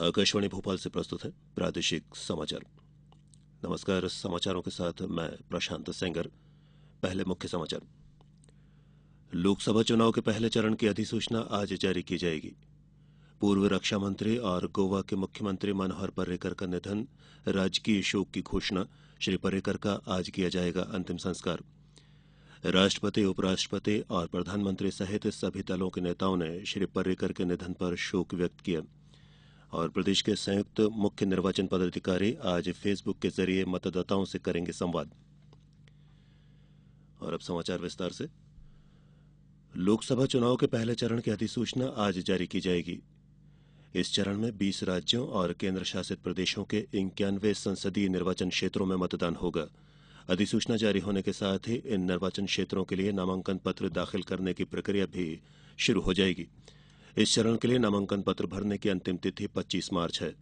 आकाशवाणी भोपाल से प्रस्तुत है प्रादेशिक समाचार नमस्कार समाचारों के साथ मैं प्रशांत सेंगर पहले मुख्य समाचार लोकसभा चुनाव के पहले चरण की अधिसूचना आज जारी की जाएगी पूर्व रक्षा मंत्री और गोवा के मुख्यमंत्री मनोहर पर्रिकर का निधन राजकीय शोक की घोषणा श्री पर्रिकर का आज किया जाएगा अंतिम संस्कार राष्ट्रपति उपराष्ट्रपति और प्रधानमंत्री सहित सभी दलों के नेताओं ने श्री पर्रिकर के निधन पर शोक व्यक्त किया है और प्रदेश के संयुक्त मुख्य निर्वाचन पदाधिकारी आज फेसबुक के जरिए मतदाताओं से करेंगे संवाद लोकसभा चुनाव के पहले चरण की अधिसूचना आज जारी की जाएगी इस चरण में बीस राज्यों और केंद्र शासित प्रदेशों के इक्यानवे संसदीय निर्वाचन क्षेत्रों में मतदान होगा अधिसूचना जारी होने के साथ ही इन निर्वाचन क्षेत्रों के लिए नामांकन पत्र दाखिल करने की प्रक्रिया भी शुरू हो जाएगी इस चरण के लिए नामांकन पत्र भरने की अंतिम तिथि पच्चीस मार्च है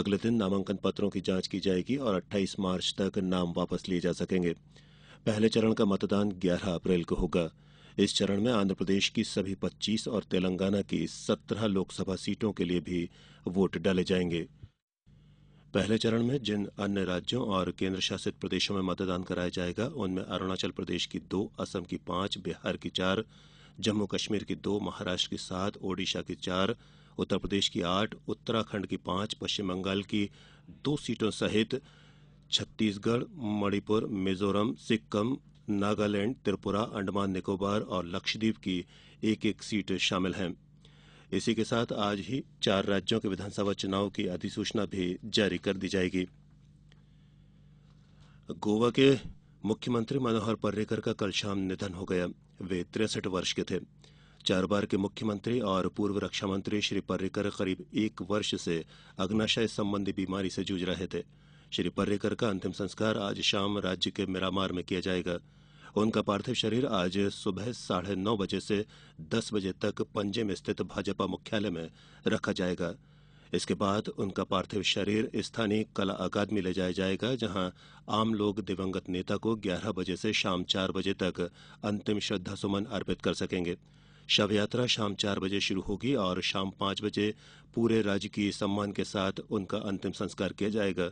अगले दिन नामांकन पत्रों की जांच की जाएगी और अट्ठाईस मार्च तक नाम वापस लिए जा सकेंगे पहले चरण का मतदान ग्यारह अप्रैल को होगा इस चरण में आंध्र प्रदेश की सभी 25 और तेलंगाना की 17 लोकसभा सीटों के लिए भी वोट डाले जाएंगे पहले चरण में जिन अन्य राज्यों और केंद्र शासित प्रदेशों में मतदान कराया जाएगा उनमें अरुणाचल प्रदेश की दो असम की पांच बिहार की चार जम्मू कश्मीर की दो महाराष्ट्र की सात ओडिशा की चार उत्तर प्रदेश की आठ उत्तराखंड की पांच पश्चिम बंगाल की दो सीटों सहित छत्तीसगढ़ मणिपुर मिजोरम सिक्किम नागालैंड त्रिपुरा अंडमान निकोबार और लक्षद्वीप की एक एक सीट शामिल हैं इसी के साथ आज ही चार राज्यों के विधानसभा चुनाव की अधिसूचना भी जारी कर दी जाएगी गोवा के मुख्यमंत्री मनोहर पर्रिकर का कल शाम निधन हो गया वे तिरसठ वर्ष के थे चार बार के मुख्यमंत्री और पूर्व रक्षा मंत्री श्री पर्रिकर करीब एक वर्ष से अग्नाशय संबंधी बीमारी से जूझ रहे थे श्री पर्रिकर का अंतिम संस्कार आज शाम राज्य के मिरामार में किया जाएगा उनका पार्थिव शरीर आज सुबह साढ़े नौ बजे से दस बजे तक पंजे में स्थित भाजपा मुख्यालय में रखा जाएगा इसके बाद उनका पार्थिव शरीर स्थानीय कला अकादमी ले जाया जाएगा जहां आम लोग दिवंगत नेता को ग्यारह बजे से शाम चार बजे तक अंतिम सुमन अर्पित कर सकेंगे शव यात्रा शाम चार बजे शुरू होगी और शाम पांच बजे पूरे राजकीय सम्मान के साथ उनका अंतिम संस्कार किया जाएगा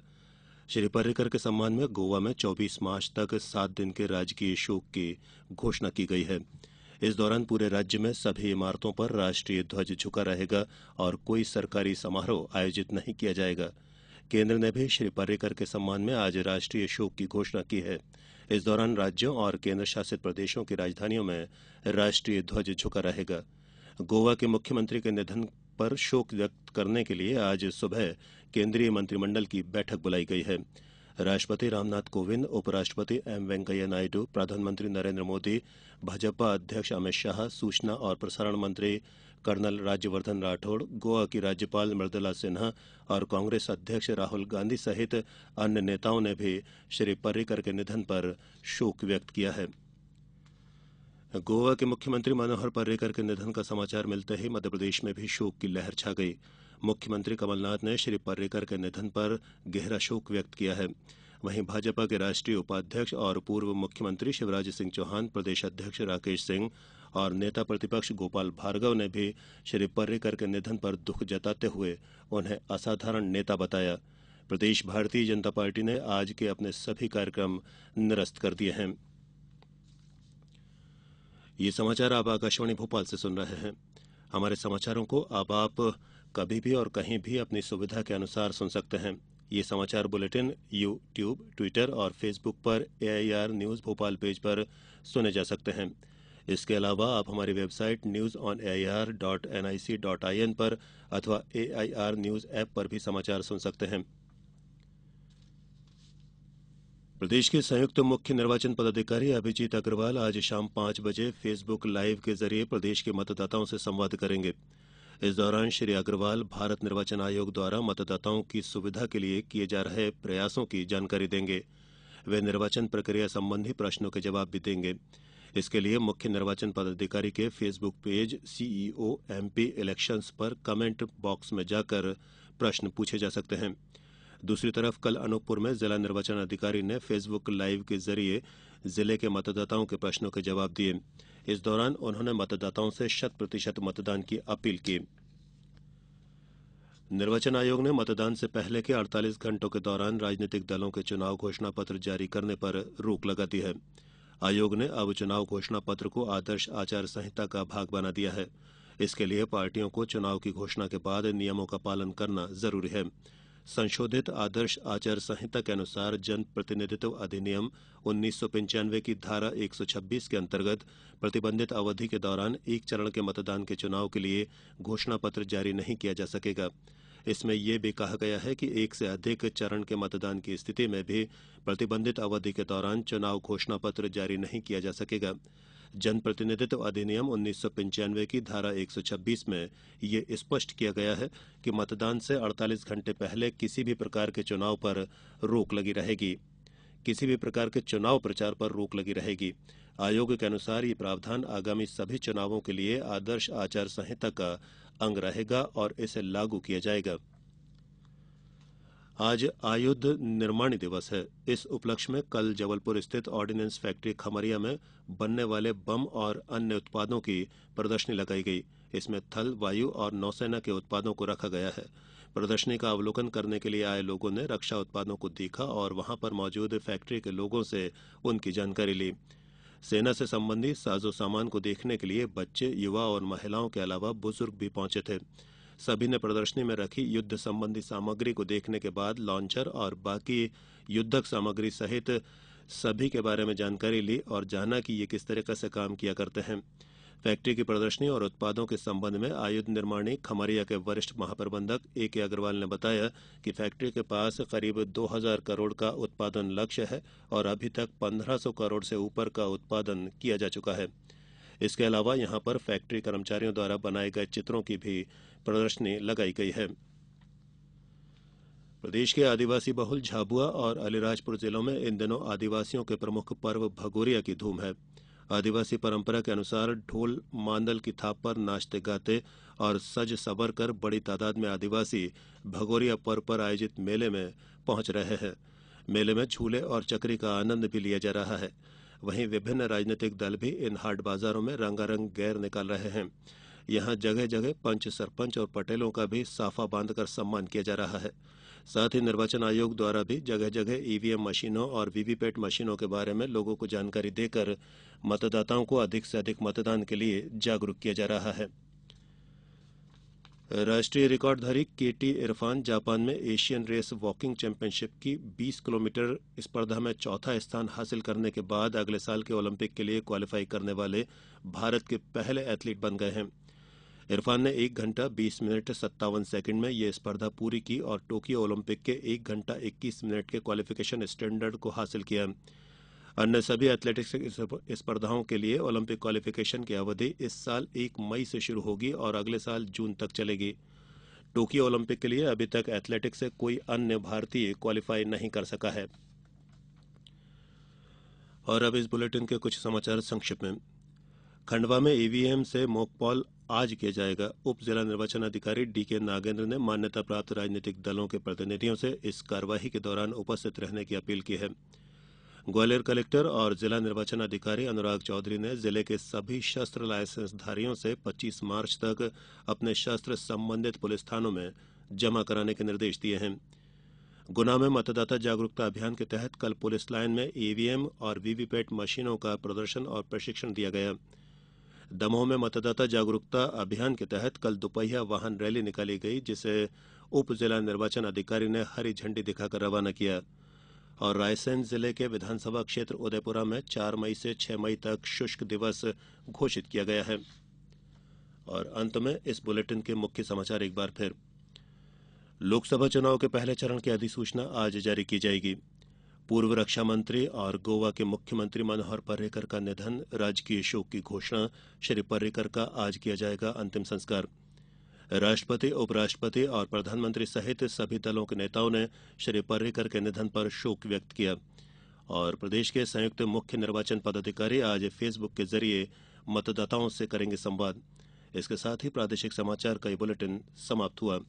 श्री पर्रिकर के सम्मान में गोवा में 24 मार्च तक सात दिन के राजकीय शोक की घोषणा की गई है इस दौरान पूरे राज्य में सभी इमारतों पर राष्ट्रीय ध्वज झुका रहेगा और कोई सरकारी समारोह आयोजित नहीं किया जाएगा केन्द्र ने भी श्री पर्रिकर के सम्मान में आज राष्ट्रीय शोक की घोषणा की है इस दौरान राज्यों और केन्द्र शासित प्रदेशों की राजधानियों में राष्ट्रीय ध्वज झुका रहेगा गोवा के मुख्यमंत्री के निधन पर शोक व्यक्त करने के लिए आज सुबह केंद्रीय मंत्रिमंडल की बैठक बुलाई गई है राष्ट्रपति रामनाथ कोविंद उपराष्ट्रपति एम वेंकैया नायडू प्रधानमंत्री नरेन्द्र मोदी भाजपा अध्यक्ष अमित शाह सूचना और प्रसारण मंत्री कर्नल राज्यवर्धन राठौड़ गोवा की राज्यपाल मृदुला सिन्हा और कांग्रेस अध्यक्ष राहुल गांधी सहित अन्य नेताओं ने भी श्री पर्रिकर के निधन पर शोक व्यक्त किया है गोवा के मुख्यमंत्री मनोहर पर्रिकर के निधन का समाचार मिलते ही मध्यप्रदेश में भी शोक की लहर छा गई है मुख्यमंत्री कमलनाथ ने श्री पर्रिकर के निधन पर गहरा शोक व्यक्त किया है वहीं भाजपा के राष्ट्रीय उपाध्यक्ष और पूर्व मुख्यमंत्री शिवराज सिंह चौहान प्रदेश अध्यक्ष राकेश सिंह और नेता प्रतिपक्ष गोपाल भार्गव ने भी श्री पर्रिकर के निधन पर दुख जताते हुए उन्हें असाधारण नेता बताया प्रदेश भारतीय जनता पार्टी ने आज के अपने सभी कार्यक्रम निरस्त कर दिए हैं ये समाचार आप आकाशवाणी भोपाल से सुन रहे हैं हमारे समाचारों को अब आप कभी भी और कहीं भी अपनी सुविधा के अनुसार सुन सकते हैं ये समाचार बुलेटिन यू ट्यूब ट्विटर और फेसबुक पर एआईआर न्यूज भोपाल पेज पर सुने जा सकते हैं इसके अलावा आप हमारी website news on A I R dot N I C dot I N पर अथवा A I R news app पर भी समाचार सुन सकते हैं प्रदेश के संयुक्त मुख्य निर्वाचन पदाधिकारी अभिजीत अग्रवाल आज शाम पांच बजे फेसबुक लाइव के जरिए प्रदेश के मतदाताओं से संवाद करेंगे इस दौरान श्री अग्रवाल भारत निर्वाचन आयोग द्वारा मतदाताओं की सुविधा के लिए किए जा रहे प्रयासों की जानकारी देंगे वे निर्वाचन प्रक्रिया संबंधी प्रश्नों के जवाब भी देंगे इसके लिए मुख्य निर्वाचन पदाधिकारी के Facebook page CEO MP elections पर कमेंट बॉक्स में जाकर प्रश्न पूछे जा सकते हैं दूसरी तरफ कल अनूपपुर में जिला निर्वाचन अधिकारी ने फेसबुक लाइव के जरिए जिले के मतदाताओं के प्रश्नों के जवाब दिये इस दौरान उन्होंने मतदाताओं से शत प्रतिशत मतदान की अपील की निर्वाचन आयोग ने मतदान से पहले के 48 घंटों के दौरान राजनीतिक दलों के चुनाव घोषणा पत्र जारी करने पर रोक लगा दी है आयोग ने अब चुनाव घोषणा पत्र को आदर्श आचार संहिता का भाग बना दिया है इसके लिए पार्टियों को चुनाव की घोषणा के बाद नियमों का पालन करना जरूरी है संशोधित आदर्श आचार संहिता के अनुसार जन प्रतिनिधित्व अधिनियम उन्नीस की धारा 126 के अंतर्गत प्रतिबंधित अवधि के दौरान एक चरण के मतदान के चुनाव के लिए घोषणा पत्र जारी नहीं किया जा सकेगा इसमें यह भी कहा गया है कि एक से अधिक चरण के मतदान की स्थिति में भी प्रतिबंधित अवधि के दौरान चुनाव घोषणा पत्र जारी नहीं किया जा सकेगा जनप्रतिनिधित्व अधिनियम उन्नीस सौ पंचानवे की धारा एक सौ छब्बीस में यह स्पष्ट किया गया है कि मतदान से अड़तालीस घंटे पहले किसी भी प्रकार के चुनाव पर रोक लगी रहेगी किसी भी प्रकार के चुनाव प्रचार पर रोक लगी रहेगी आयोग के अनुसार ये प्रावधान आगामी सभी चुनावों के लिए आदर्श आचार संहिता का अंग रहेगा और इसे लागू किया जाएगा आज आयुध निर्माणी दिवस है इस उपलक्ष्य में कल जबलपुर स्थित ऑर्डिनेंस फैक्ट्री खमरिया में बनने वाले बम और अन्य उत्पादों की प्रदर्शनी लगाई गई इसमें थल वायु और नौसेना के उत्पादों को रखा गया है प्रदर्शनी का अवलोकन करने के लिए आए लोगों ने रक्षा उत्पादों को देखा और वहां पर मौजूद फैक्ट्री के लोगों से उनकी जानकारी ली सेना से संबंधित साजो सामान को देखने के लिए बच्चे युवा और महिलाओं के अलावा बुजुर्ग भी पहुंचे थे सभी ने प्रदर्शनी में रखी युद्ध संबंधी सामग्री को देखने के बाद लॉन्चर और बाकी युद्धक सामग्री सहित सभी के बारे में जानकारी ली और जाना कि ये किस तरीके से काम किया करते हैं फैक्ट्री की प्रदर्शनी और उत्पादों के संबंध में आयुध निर्माणी खमरिया के वरिष्ठ महाप्रबंधक ए के अग्रवाल ने बताया कि फैक्ट्री के पास करीब 2000 करोड़ का उत्पादन लक्ष्य है और अभी तक 1500 करोड़ से ऊपर का उत्पादन किया जा चुका है इसके अलावा यहां पर फैक्ट्री कर्मचारियों द्वारा बनाये गये चित्रों की भी प्रदर्शनी लगाई गई है प्रदेश के आदिवासी बहुल झाबुआ और अलीराजपुर जिलों में इन दिनों आदिवासियों के प्रमुख पर्व भगोरिया की धूम है आदिवासी परंपरा के अनुसार ढोल मांदल की थाप पर नाचते गाते और सज सबर कर बड़ी तादाद में आदिवासी भगोरिया पर्व पर आयोजित मेले में पहुंच रहे हैं मेले में झूले और चक्री का आनंद भी लिया जा रहा है वहीं विभिन्न राजनीतिक दल भी इन हाट बाजारों में रंगारंग गैर निकाल रहे हैं यहां जगह जगह पंच सरपंच और पटेलों का भी साफा बांधकर सम्मान किया जा रहा है साथ ही निर्वाचन आयोग द्वारा भी जगह जगह ईवीएम मशीनों और वीवीपैट मशीनों के बारे में लोगों को जानकारी देकर मतदाताओं को अधिक से अधिक मतदान के लिए जागरूक किया जा रहा है राष्ट्रीय रिकॉर्डधारी केटी इरफान जापान में एशियन रेस वॉकिंग चैंपियनशिप की 20 किलोमीटर स्पर्धा में चौथा स्थान हासिल करने के बाद अगले साल के ओलंपिक के लिए क्वालिफाई करने वाले भारत के पहले एथलीट बन गए हैं इरफान ने एक घंटा 20 मिनट सत्तावन सेकंड में यह स्पर्धा पूरी की और टोक्यो ओलंपिक के एक घंटा 21 मिनट के क्वालिफिकेशन स्टैंडर्ड को हासिल किया है अन्य सभी एथलेटिक्स स्पर्धाओं के लिए ओलंपिक क्वालिफिकेशन की अवधि इस साल एक मई से शुरू होगी और अगले साल जून तक चलेगी टोक्यो ओलंपिक के लिए अभी तक एथलेटिक्स से कोई अन्य भारतीय क्वालिफाई नहीं कर सका है और अब इस बुलेटिन के कुछ समाचार संक्षिप्त में खंडवा में ईवीएम से मोकपॉल आज किया जाएगा उप जिला निर्वाचन अधिकारी डीके नागेंद्र ने मान्यता प्राप्त राजनीतिक दलों के प्रतिनिधियों से इस कार्यवाही के दौरान उपस्थित रहने की अपील की है ग्वालियर कलेक्टर और जिला निर्वाचन अधिकारी अनुराग चौधरी ने जिले के सभी शस्त्र लायसेंसधारियों से पच्चीस मार्च तक अपने शस्त्र संबंधित पुलिस थानों में जमा कराने के निर्देश दिये हैं गुना में मतदाता जागरूकता अभियान के तहत कल पुलिस लाइन में ईवीएम और वीवीपैट मशीनों का प्रदर्शन और प्रशिक्षण दिया गया दमोह में मतदाता जागरूकता अभियान के तहत कल दोपहिया वाहन रैली निकाली गई जिसे उप जिला निर्वाचन अधिकारी ने हरी झंडी दिखाकर रवाना किया गया और रायसेन जिले के विधानसभा क्षेत्र उदयपुरा में चार मई से छह मई तक शुष्क दिवस घोषित किया गया है और अंत में इस बुलेटिन के मुख्य समाचार एक बार फिर लोकसभा चुनाव के पहले चरण की अधिसूचना आज जारी की जाएगी पूर्व रक्षा मंत्री और गोवा के मुख्यमंत्री मनोहर पर्रिकर का निधन राजकीय शोक की घोषणा श्री पर्रिकर का आज किया जाएगा अंतिम संस्कार राष्ट्रपति उपराष्ट्रपति और प्रधानमंत्री सहित सभी दलों के नेताओं ने श्री पर्रिकर के निधन पर शोक व्यक्त किया और प्रदेश के संयुक्त मुख्य निर्वाचन पदाधिकारी आज फेसबुक के जरिए मतदाताओं से करेंगे संवाद इसके साथ ही प्रादेशिक समाचार का ये बुलेटिन समाप्त हुआ